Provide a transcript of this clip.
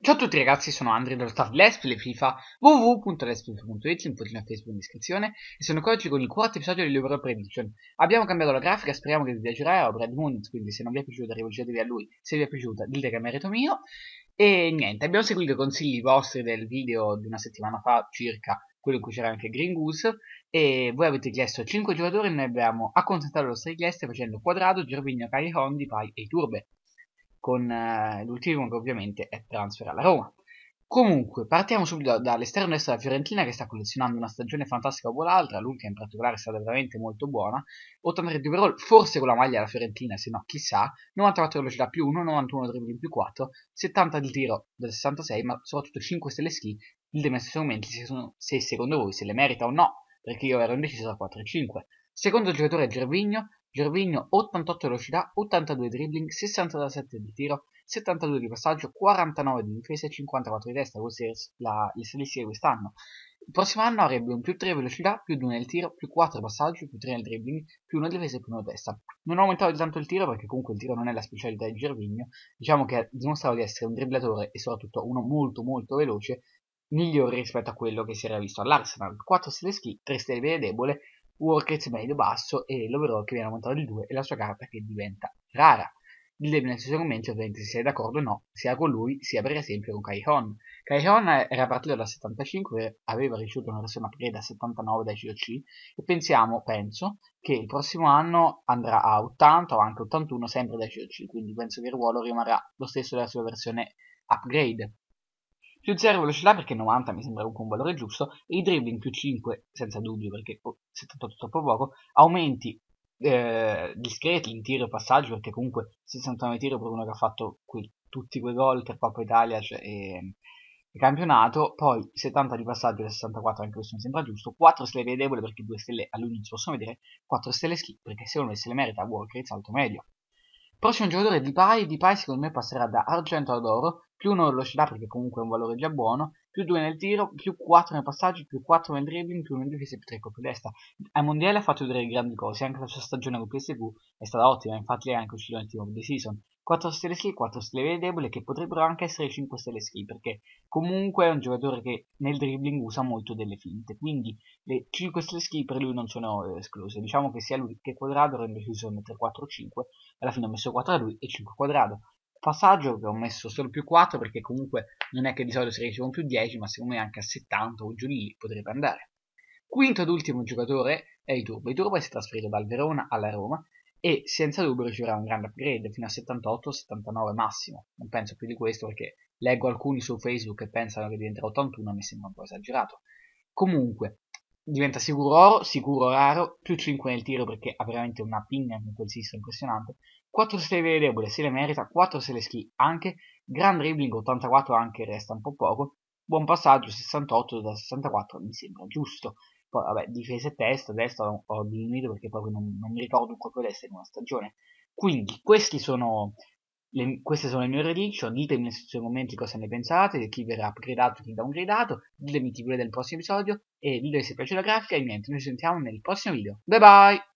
Ciao a tutti ragazzi, sono Andrea dello staff Lesp, le FIFA, www.lesp.it, il a Facebook in descrizione, e sono qua oggi con il quarto episodio dell'Euro Prediction. Abbiamo cambiato la grafica, speriamo che vi piacerà, a Brad Moons, quindi se non vi è piaciuta rivolgetevi a lui, se vi è piaciuta dite che è merito mio. E niente, abbiamo seguito i consigli vostri del video di una settimana fa circa, quello in cui c'era anche Green Goose, e voi avete chiesto 5 giocatori e noi abbiamo accontentato le vostre richieste facendo Quadrado, Gervinho, Caglion, Pai e Turbe con eh, l'ultimo che ovviamente è transfer alla Roma. Comunque, partiamo subito dall'esterno destro della Fiorentina che sta collezionando una stagione fantastica dopo l'altra, l'ultima in particolare è stata veramente molto buona, 83 overall, forse con la maglia della Fiorentina, se no chissà, 94 velocità più 1, 91 dribbling più 4, 70 di tiro del 66, ma soprattutto 5 stelle ski, il demesso momenti se, se secondo voi se le merita o no, perché io ero indeciso da 4 e 5. Secondo giocatore è Gervigno, Gervigno 88 velocità, 82 dribbling, 67 di tiro, 72 di passaggio, 49 di difesa e 54 di testa, queste la, le statistiche di quest'anno. Il prossimo anno avrebbe un più 3 velocità, più 2 nel tiro, più 4 passaggi, più 3 nel dribbling, più 1 difesa e più 1 testa. Non ho aumentato tanto il tiro perché comunque il tiro non è la specialità di Gervigno. diciamo che ha dimostrato di essere un dribblatore e soprattutto uno molto molto veloce, migliore rispetto a quello che si era visto all'Arsenal. 4 stelle skill, 3 stelle debole, workers medio basso e l'overall che viene montato di 2 e la sua carta che diventa rara. Il deve necessariamente ovviamente se sei d'accordo o no, sia con lui sia per esempio con Kaihon. Kaihon era partito da 75, aveva ricevuto una versione upgrade da 79 da COC e pensiamo, penso, che il prossimo anno andrà a 80 o anche 81 sempre da COC, quindi penso che il ruolo rimarrà lo stesso della sua versione upgrade. Più 0 velocità perché 90 mi sembra comunque un valore giusto. E i dribbling più 5, senza dubbio perché oh, 78 è troppo poco. Aumenti eh, discreti in tiro e passaggio perché comunque 69 tiro per uno che ha fatto quei, tutti quei gol che Coppa Italia cioè, e, e, campionato. Poi 70 di passaggio e 64 anche questo mi sembra giusto. 4 stelle vedevole perché 2 stelle all'inizio lui possono vedere. 4 stelle skip perché secondo me se le merita Walker salto medio. Prossimo giocatore di Pai, di Pai secondo me passerà da argento ad oro più 1 in velocità perché comunque è un valore già buono, più 2 nel tiro, più 4 nel passaggio, più 4 nel dribbling, più 1 in difesa più 3 colpi destra. Ai mondiali ha fatto delle grandi cose, anche la sua stagione con PSV è stata ottima, infatti è anche uscito nel team of the season. 4 stelle skill, 4 stelle debole che potrebbero anche essere 5 stelle skill perché comunque è un giocatore che nel dribbling usa molto delle finte, quindi le 5 stelle skill per lui non sono eh, escluse. Diciamo che sia lui che Quadrado rende deciso di mettere 4 o 5, alla fine ho messo 4 a lui e 5 Quadrado passaggio che ho messo solo più 4 perché comunque non è che di solito si ricevono più 10 ma secondo me anche a 70 o giù lì potrebbe andare quinto ed ultimo giocatore è il Turbo il Turbo si è trasferito dal Verona alla Roma e senza dubbio riceverà un grande upgrade fino a 78 79 massimo non penso più di questo perché leggo alcuni su Facebook che pensano che diventerà 81 mi sembra un po' esagerato comunque diventa sicuro oro, sicuro raro, più 5 nel tiro perché ha veramente una pinna con quel sisto impressionante, 4 stelle debole se le merita, 4 stelle ski anche, grand dribbling 84 anche resta un po' poco, buon passaggio 68 da 64 mi sembra giusto, poi vabbè difesa e testa, destra ho diminuito perché proprio non, non mi ricordo un colpo di destra in una stagione, quindi questi sono le, queste sono le mie prediction, ditemi nei suoi commenti cosa ne pensate, chi verrà upgradato, chi downgradato, ditemi chi volete del prossimo episodio e ditemi se piace la grafica e niente, noi ci sentiamo nel prossimo video. Bye bye!